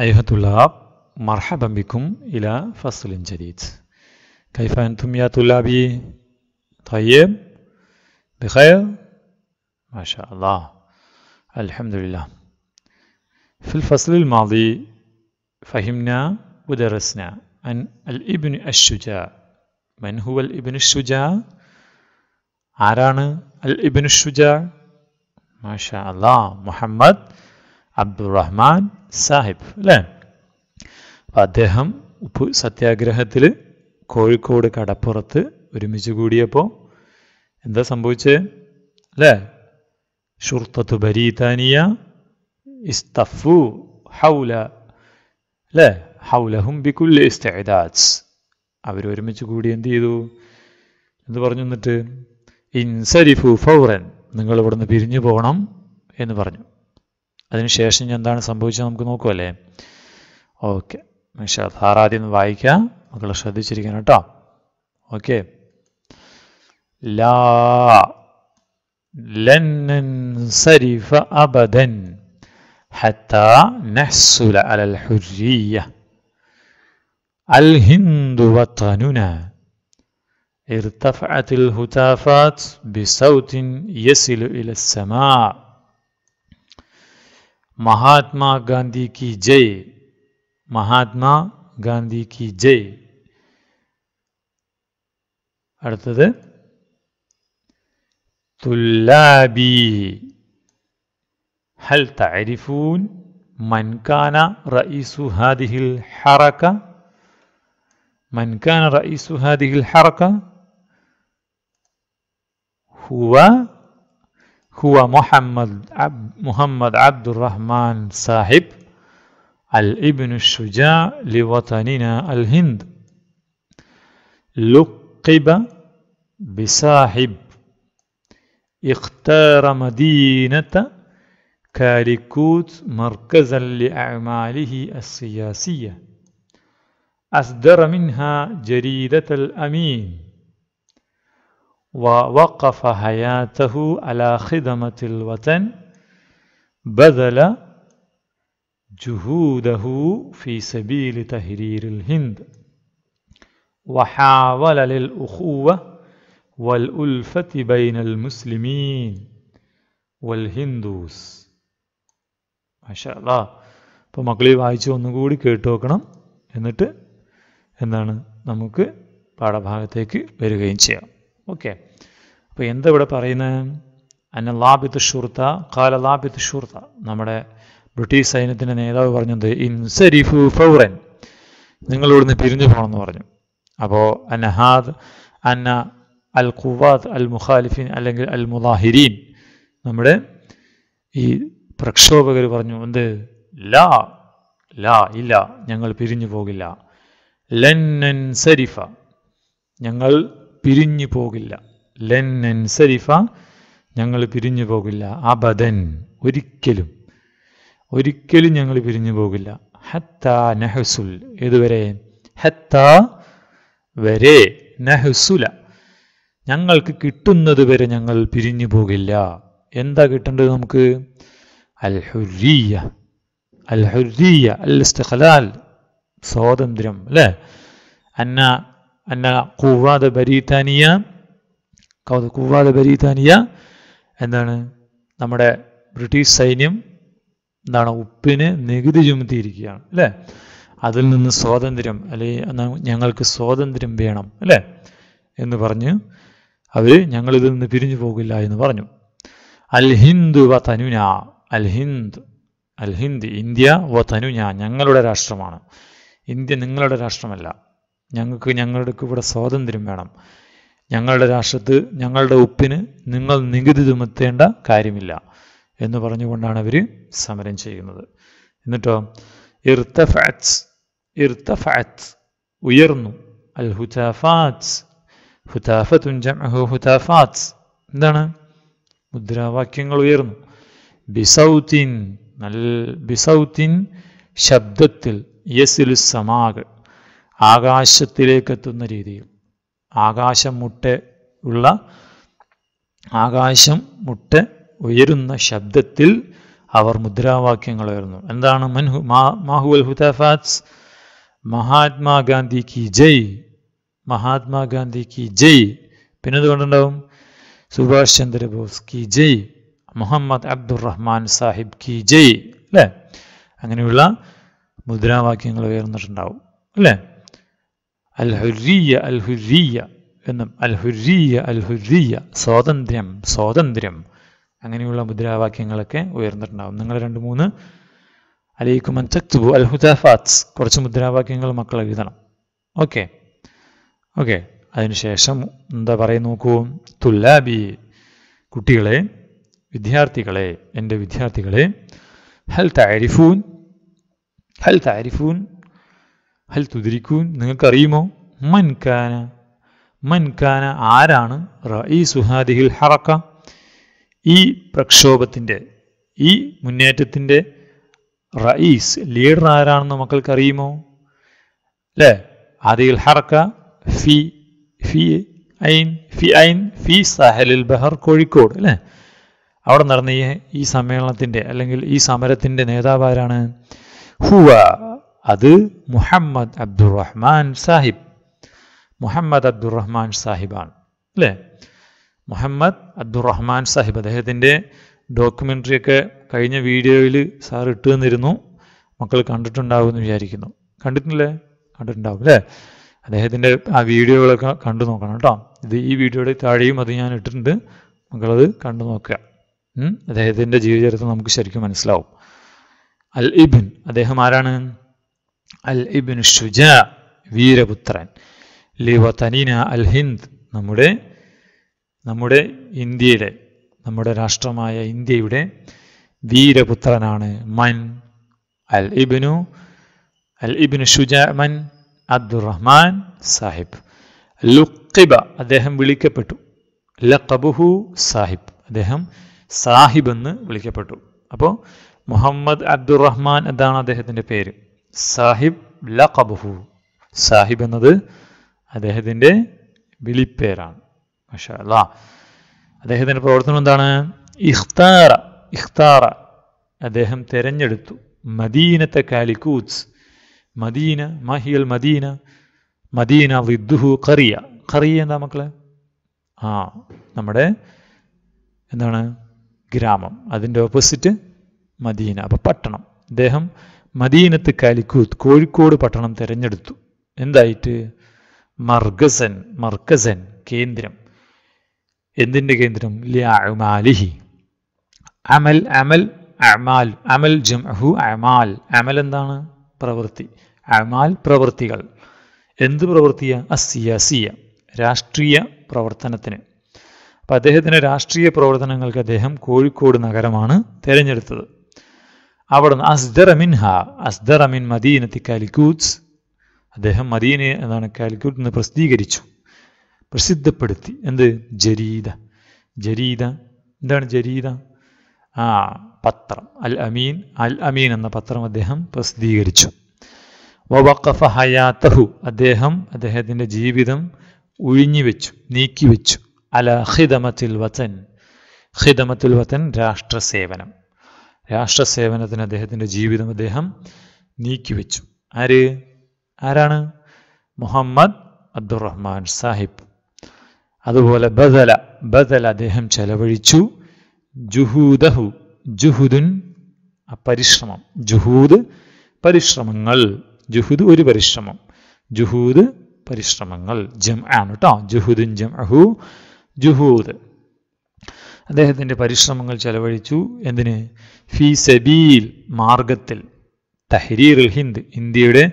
أيها الطلاب مرحبا بكم إلى فصل جديد كيف أنتم يا طلابي؟ طيب بخير؟ ما شاء الله الحمد لله في الفصل الماضي فهمنا ودرسنا عن الابن الشجاع من هو الابن الشجاع؟ الابن الشجاع ما شاء الله محمد عبد الرحمن സാഹിബ് അല്ലേ അപ്പം അദ്ദേഹം ഉപ്പ് സത്യാഗ്രഹത്തിൽ കോഴിക്കോട് കടപ്പുറത്ത് ഒരുമിച്ച് കൂടിയപ്പോൾ എന്താ സംഭവിച്ചത് അല്ലേ ഷുർത്തത്തു ബരീതാനിയ ഇസ്തഫു ഹൗല അല്ലേ ഹൗലഹും ബിക്കുൽ അവർ അവരൊരുമിച്ച് കൂടി എന്ത് ചെയ്തു എന്ന് പറഞ്ഞു എന്നിട്ട് ഇൻസരിഫു ഫൗറൻ നിങ്ങൾ ഇവിടുന്ന് പിരിഞ്ഞു പോകണം എന്ന് പറഞ്ഞു അതിനുശേഷം ഇനി എന്താണ് സംഭവിച്ചത് നമുക്ക് നോക്കുമല്ലേ ഓക്കെ നിഷാദ് ആറാദ്യം വായിക്കാം മക്കളെ ശ്രദ്ധിച്ചിരിക്കണം കേട്ടോ ഓക്കെ ലാ لن ننصرف أبدا حتى نحصل على الحرية الهند وطننا ارتفعت الهتافات بصوت يصل إلى السماء महात्मा गांधी की जय महात्मा ഗാന്ധി കി ജയ് അടുത്തത് തുല്ലാബി ഹൽ തരിഫൂൻ മൻകാന റഈസു ഹാദിഹിൽ ഹറക മൻകാന റഈസു ഹാദിഹിൽ ഹറക ഹുവ هو محمد عب محمد عبد الرحمن صاحب الابن الشجاع لوطننا الهند لقب بصاحب اختار مدينة كاريكوت مركزا لأعماله السياسية أصدر منها جريدة الأمين ووقف حياته على خدمة الوطن بذل جهوده في سبيل تهرير الهند وحاول للأخوة والألفة بين المسلمين والهندوس ما شاء الله അപ്പോൾ മക്കളി വായിച്ചു ഒന്നുകൂടി കേട്ടു നോക്കണം എന്നിട്ട് എന്താണ് നമുക്ക് പാഠഭാഗത്തേക്ക് വരികയും ചെയ്യാം ഓക്കെ അപ്പോൾ എന്താ ഇവിടെ പറയുന്നത് അന്ന ലാബിത് ഷുർത്ത കാല ലാബിത് ഷുർത്ത നമ്മുടെ ബ്രിട്ടീഷ് സൈന്യത്തിൻ്റെ നേതാവ് പറഞ്ഞത് ഇൻസരിഫു ഫൗറൻ നിന്ന് പിരിഞ്ഞു പോകണമെന്ന് പറഞ്ഞു അപ്പോൾ അന്നഹാദ് അന്ന അൽ ഖുവാദ് അൽ മുഖാലിഫീൻ അല്ലെങ്കിൽ അൽ മുദാഹിരീൻ നമ്മുടെ ഈ പ്രക്ഷോഭകർ പറഞ്ഞു എന്ത് ലാ ലാ ഇല്ല ഞങ്ങൾ പിരിഞ്ഞു പോകില്ല ലൻ സരിഫ ഞങ്ങൾ പിരിഞ്ഞു പോകില്ല ലൻ സരിഫ ഞങ്ങൾ പിരിഞ്ഞു പോകില്ല അബദൻ ഒരിക്കലും ഒരിക്കലും ഞങ്ങൾ പിരിഞ്ഞു പോകില്ല ഹത്ത നഹസുൽ ഏതുവരെ ഹത്ത വരെ നഹസുല ഞങ്ങൾക്ക് കിട്ടുന്നത് വരെ ഞങ്ങൾ പിരിഞ്ഞു പോകില്ല എന്താ കിട്ടേണ്ടത് നമുക്ക് അൽഹുരിയ അൽഹുരിയ അൽ ഇസ്തഖലാൽ സ്വാതന്ത്ര്യം അല്ലേ അന്ന أن قواذ ബരീതാനിയ കൂവാദ ബരീതാനിയ എന്താണ് നമ്മുടെ ബ്രിട്ടീഷ് സൈന്യം എന്താണ് ഉപ്പിന് നികുതി ചുമത്തിയിരിക്കുകയാണ് അല്ലേ അതിൽ നിന്ന് സ്വാതന്ത്ര്യം അല്ലെങ്കിൽ ഞങ്ങൾക്ക് സ്വാതന്ത്ര്യം വേണം അല്ലേ എന്ന് പറഞ്ഞ് അവർ ഞങ്ങളിതിൽ നിന്ന് പിരിഞ്ഞു പോകില്ല എന്ന് പറഞ്ഞു അൽ ഹിന്ദു വ തനുന അൽ ഹിന്ദ് ഇന്ത്യ വ തനുന ഞങ്ങളുടെ രാഷ്ട്രമാണ് ഇന്ത്യ നിങ്ങളുടെ രാഷ്ട്രമല്ല ഞങ്ങൾക്ക് ഞങ്ങളുടെ ഇവിടെ സ്വാതന്ത്ര്യം വേണം ഞങ്ങളുടെ രാഷ്ട്രത്ത് ഞങ്ങളുടെ ഉപ്പിന് നിങ്ങൾ നികുതി ചുമത്തേണ്ട കാര്യമില്ല എന്ന് പറഞ്ഞുകൊണ്ടാണ് അവർ സമരം ചെയ്യുന്നത് എന്നിട്ടോ ഇർത്ത ഫാറ്റ്സ് ഉയർന്നു അൽ ഹുതാഫാറ്റ്സ് ഹുതാഫത്തുഞ്ചു ഹുതാഫാറ്റ്സ് എന്താണ് മുദ്രാവാക്യങ്ങൾ ഉയർന്നു ബിസൗത്തിൻ നൽ ബിസൗത്തിൻ ശബ്ദത്തിൽ യസിലു സമാഗ് ആകാശത്തിലേക്ക് എത്തുന്ന രീതിയിൽ ആകാശം മുട്ട ഉള്ള ആകാശം മുട്ട ഉയരുന്ന ശബ്ദത്തിൽ അവർ മുദ്രാവാക്യങ്ങൾ ഉയർന്നു എന്താണ് മൻഹു മാഹുൽ ഹുദാഫാറ്റ്സ് മഹാത്മാഗാന്ധി കി ജയ് മഹാത്മാഗാന്ധി കി ജയ് പിന്നെ അതുകൊണ്ടുണ്ടാവും സുഭാഷ് ചന്ദ്രബോസ് കി ജയ് മുഹമ്മദ് അബ്ദുറഹ്മാൻ സാഹിബ് കി ജയ് അല്ലേ അങ്ങനെയുള്ള മുദ്രാവാക്യങ്ങൾ ഉയർന്നിട്ടുണ്ടാവും അല്ലേ الحرية الحرية എന്നും അൽ ഹുരിയ അൽ സ്വാതന്ത്ര്യം സ്വാതന്ത്ര്യം അങ്ങനെയുള്ള മുദ്രാവാക്യങ്ങളൊക്കെ ഉയർന്നിട്ടുണ്ടാവും നിങ്ങൾ രണ്ട് മൂന്ന് അലൈക്കും അൻചക്തുബു അൽ ഹുദാഫാത്സ് കുറച്ച് മുദ്രാവാക്യങ്ങൾ മക്കൾ എഴുതണം ഓക്കെ ഓക്കെ അതിനുശേഷം എന്താ പറയുന്നു നോക്കൂ തുല്ലാബി കുട്ടികളെ വിദ്യാർത്ഥികളെ എൻ്റെ വിദ്യാർത്ഥികളെ ഹൽ താരിഫൂൻ ഹൽ താരിഫൂൻ ഹൽ തുതിരിക്കൂൻ നിങ്ങൾക്കറിയുമോ മൻകാന മൻകാന ആരാണ് ഈ സുഹാദിഹിൽ ഹറക്ക ഈ പ്രക്ഷോഭത്തിൻ്റെ ഈ മുന്നേറ്റത്തിൻ്റെ റയീസ് ലീഡർ ആരാണെന്ന് മക്കൾക്കറിയുമോ അല്ലേ ആദിൽ ഹറക്ക ഫി ഫി ഐൻ ഫി ഐൻ ഫി സഹലിൽ ബഹർ കോഴിക്കോട് അല്ലേ അവിടെ നടന്ന ഈ ഈ സമ്മേളനത്തിൻ്റെ അല്ലെങ്കിൽ ഈ സമരത്തിൻ്റെ നേതാവ് ആരാണ് ഹുവ അത് മുഹമ്മദ് അബ്ദുറഹ്മാൻ സാഹിബ് മുഹമ്മദ് അബ്ദുറഹ്മാൻ സാഹിബാണ് അല്ലേ മുഹമ്മദ് അബ്ദുറഹ്മാൻ സാഹിബ് അദ്ദേഹത്തിൻ്റെ ഡോക്യുമെൻ്ററിയൊക്കെ കഴിഞ്ഞ വീഡിയോയിൽ സാർ ഇട്ട് തന്നിരുന്നു മക്കൾ കണ്ടിട്ടുണ്ടാവും എന്ന് വിചാരിക്കുന്നു കണ്ടിട്ടില്ലേ കണ്ടിട്ടുണ്ടാവും അല്ലേ അദ്ദേഹത്തിൻ്റെ ആ വീഡിയോകളൊക്കെ കണ്ടു നോക്കണം കേട്ടോ ഇത് ഈ വീഡിയോയുടെ താഴെയും അത് ഞാൻ ഇട്ടിട്ടുണ്ട് മക്കളത് കണ്ടു നോക്കുക അദ്ദേഹത്തിൻ്റെ ജീവചരിത്രം നമുക്ക് ശരിക്കും മനസ്സിലാവും അൽ ഇബിൻ അദ്ദേഹം ആരാണ് അൽ വീരപുത്രൻ ലിവതനീന അൽ ഹിന്ദ് നമ്മുടെ നമ്മുടെ ഇന്ത്യയുടെ നമ്മുടെ രാഷ്ട്രമായ ഇന്ത്യയുടെ വീരപുത്രനാണ് മൻ അൽ ഇബിനു അൽ ഇബിനു ഷുജാ മൻ അബ്ദുറഹ്മാൻ സാഹിബ് ലുക്കിബ അദ്ദേഹം വിളിക്കപ്പെട്ടു ലഖബുഹു സാഹിബ് അദ്ദേഹം സാഹിബ് എന്ന് വിളിക്കപ്പെട്ടു അപ്പോൾ മുഹമ്മദ് അബ്ദുറഹ്മാൻ എന്നാണ് അദ്ദേഹത്തിൻ്റെ പേര് സാഹിബ് ലഖബുഹു സാഹിബ് എന്നത് അദ്ദേഹത്തിൻ്റെ വിളിപ്പേരാണ് മഷാ അല്ലാ അദ്ദേഹത്തിൻ്റെ പ്രവർത്തനം എന്താണ് ഇഖ്താറ ഇഖ്താറ അദ്ദേഹം തിരഞ്ഞെടുത്തു മദീനത്തെ കാലിക്കൂത്സ് മദീന മഹിയൽ മദീന മദീന വിദ്ദുഹു കറിയ കറിയ എന്താ മക്കളെ ആ നമ്മുടെ എന്താണ് ഗ്രാമം അതിൻ്റെ ഓപ്പോസിറ്റ് മദീന അപ്പം പട്ടണം അദ്ദേഹം മദീനത്ത് കാലിക്കൂത്ത് കോഴിക്കോട് പട്ടണം തിരഞ്ഞെടുത്തു എന്തായിട്ട് മർഗസൻ മർക്കസൻ കേന്ദ്രം എന്തിൻ്റെ കേന്ദ്രം ലിഅമാലിഹി അമൽ അമൽ അമാൽ അമൽ ജംഹു അമാൽ അമൽ എന്താണ് പ്രവൃത്തി അമാൽ പ്രവൃത്തികൾ എന്ത് പ്രവൃത്തിയ അസിയാസിയ രാഷ്ട്രീയ പ്രവർത്തനത്തിന് അപ്പം അദ്ദേഹത്തിൻ്റെ രാഷ്ട്രീയ പ്രവർത്തനങ്ങൾക്ക് അദ്ദേഹം കോഴിക്കോട് നഗരമാണ് തിരഞ്ഞെടുത്തത് അവിടുന്ന് അസ്ദറമിൻഹ അസ്ദറമിൻ അസ്ദറ മിൻ മദീനത്തി കാലിക്കൂത്ത്സ് അദ്ദേഹം മദീനെ എന്നാണ് കാലിക്കൂത്ത് എന്ന് പ്രസിദ്ധീകരിച്ചു പ്രസിദ്ധപ്പെടുത്തി എന്ത് ജരീദ ജരീദ എന്താണ് ജരീദ ആ പത്രം അൽ അമീൻ അൽ അമീൻ എന്ന പത്രം അദ്ദേഹം പ്രസിദ്ധീകരിച്ചു വവക്കഫ ഹയാത്തഹു അദ്ദേഹം അദ്ദേഹത്തിൻ്റെ ജീവിതം ഒഴിഞ്ഞുവെച്ചു നീക്കിവെച്ചു അല ഹിതമത്തിൽ വതൻ ഹിതമത്തിൽ വതൻ രാഷ്ട്രസേവനം രാഷ്ട്രസേവനത്തിന് അദ്ദേഹത്തിൻ്റെ ജീവിതം അദ്ദേഹം നീക്കിവെച്ചു ആര് ആരാണ് മുഹമ്മദ് അബ്ദുറഹ്മാൻ സാഹിബ് അതുപോലെ ബദല ബദല അദ്ദേഹം ചെലവഴിച്ചു ജുഹൂദഹു ജുഹുദുൻ പരിശ്രമം ജുഹൂദ് പരിശ്രമങ്ങൾ ജുഹുദ് ഒരു പരിശ്രമം ജുഹൂദ് പരിശ്രമങ്ങൾ ജം ആണ് കേട്ടോ ജുഹുദുൻ ജം അഹു ജുഹൂദ് അദ്ദേഹത്തിൻ്റെ പരിശ്രമങ്ങൾ ചെലവഴിച്ചു എന്തിന് ഫി സബീൽ മാർഗത്തിൽ തഹരീർ ഹിന്ദ് ഇന്ത്യയുടെ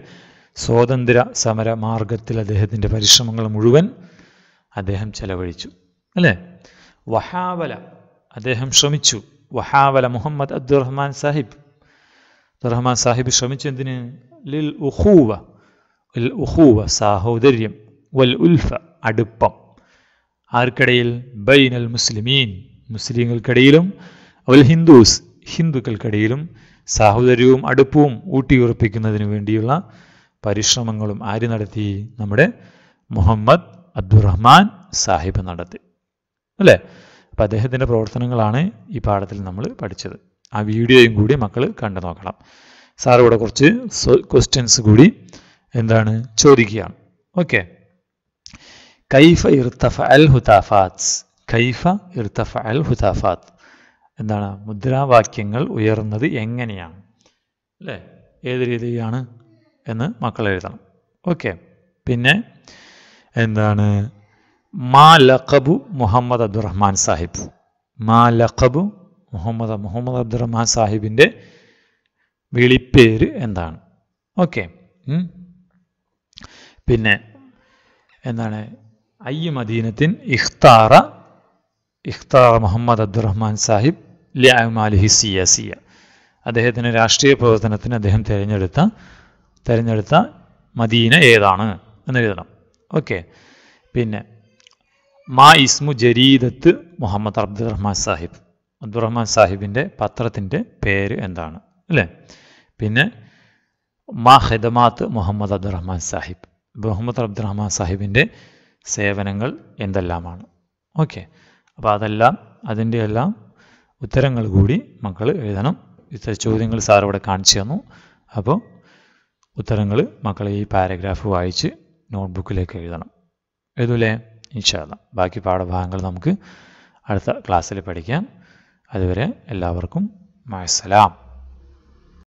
സ്വാതന്ത്ര്യ സമര മാർഗത്തിൽ അദ്ദേഹത്തിൻ്റെ പരിശ്രമങ്ങൾ മുഴുവൻ അദ്ദേഹം ചെലവഴിച്ചു അല്ലേ വഹാവല അദ്ദേഹം ശ്രമിച്ചു വഹാവല മുഹമ്മദ് അബ്ദുറഹ്മാൻ സാഹിബ് അബ്ദുറഹ്മാൻ സാഹിബ് ശ്രമിച്ചു എന്തിന് ലിൽ ഉഹൂവ ഉൽ ഉഹൂവ സാഹോദര്യം വൽ ഉൽഫ അടുപ്പം ആർക്കിടയിൽ ബൈനൽ മുസ്ലിമീൻ മുസ്ലിങ്ങൾക്കിടയിലും അവൽ ഹിന്ദുസ് ഹിന്ദുക്കൾക്കിടയിലും സാഹോദര്യവും അടുപ്പവും ഊട്ടിയുറപ്പിക്കുന്നതിന് വേണ്ടിയുള്ള പരിശ്രമങ്ങളും ആര് നടത്തി നമ്മുടെ മുഹമ്മദ് അബ്ദുറഹ്മാൻ സാഹിബ് നടത്തി അല്ലേ അപ്പം അദ്ദേഹത്തിൻ്റെ പ്രവർത്തനങ്ങളാണ് ഈ പാഠത്തിൽ നമ്മൾ പഠിച്ചത് ആ വീഡിയോയും കൂടി മക്കൾ കണ്ടു നോക്കണം സാർ ഇവിടെ കുറച്ച് ക്വസ്റ്റ്യൻസ് കൂടി എന്താണ് ചോദിക്കുകയാണ് ഓക്കെ കൈഫ ഇർത്തഫ അൽ ഹുതാഫാത്സ് കൈഫ ഇർത്തഫ അൽ ഹുതാഫാത്ത് എന്താണ് മുദ്രാവാക്യങ്ങൾ ഉയർന്നത് എങ്ങനെയാണ് അല്ലേ ഏത് രീതിയാണ് എന്ന് മക്കൾ എഴുതണം ഓക്കെ പിന്നെ എന്താണ് മാ ലഖബു മുഹമ്മദ് അബ്ദുറഹ്മാൻ സാഹിബ് മാ ലഖബു മുഹമ്മദ് മുഹമ്മദ് അബ്ദുറഹ്മാൻ സാഹിബിൻ്റെ വിളിപ്പേര് എന്താണ് ഓക്കെ പിന്നെ എന്താണ് അയ്യ മദീനത്തിൻ ഇഖ്താറ ഇഖ്താർ മുഹമ്മദ് അബ്ദുറഹ്മാൻ സാഹിബ് ലിയാമാലിഹി സിയാസിയ അദ്ദേഹത്തിന് രാഷ്ട്രീയ പ്രവർത്തനത്തിന് അദ്ദേഹം തിരഞ്ഞെടുത്ത തിരഞ്ഞെടുത്ത മദീന ഏതാണ് എന്നെഴുതണം ഓക്കെ പിന്നെ മാ ഇസ്മു ജരീദത്ത് മുഹമ്മദ് അബ്ദുറഹ്മാൻ സാഹിബ് അബ്ദുറഹ്മാൻ സാഹിബിൻ്റെ പത്രത്തിൻ്റെ പേര് എന്താണ് അല്ലേ പിന്നെ മാ ഹെദമാത്ത് മുഹമ്മദ് അബ്ദുറഹ്മാൻ സാഹിബ് മുഹമ്മദ് അബ്ദുറഹ്മാൻ സാഹിബിൻ്റെ സേവനങ്ങൾ എന്തെല്ലാമാണ് ഓക്കെ അപ്പോൾ അതെല്ലാം അതിൻ്റെ എല്ലാം ഉത്തരങ്ങൾ കൂടി മക്കൾ എഴുതണം ഇത്ര ചോദ്യങ്ങൾ സാർ ഇവിടെ കാണിച്ചു തന്നു അപ്പോൾ ഉത്തരങ്ങൾ മക്കൾ ഈ പാരഗ്രാഫ് വായിച്ച് നോട്ട്ബുക്കിലേക്ക് എഴുതണം എഴുതൂലേ ഇൻഷാല്ല ബാക്കി പാഠഭാഗങ്ങൾ നമുക്ക് അടുത്ത ക്ലാസ്സിൽ പഠിക്കാം അതുവരെ എല്ലാവർക്കും മഴസലാം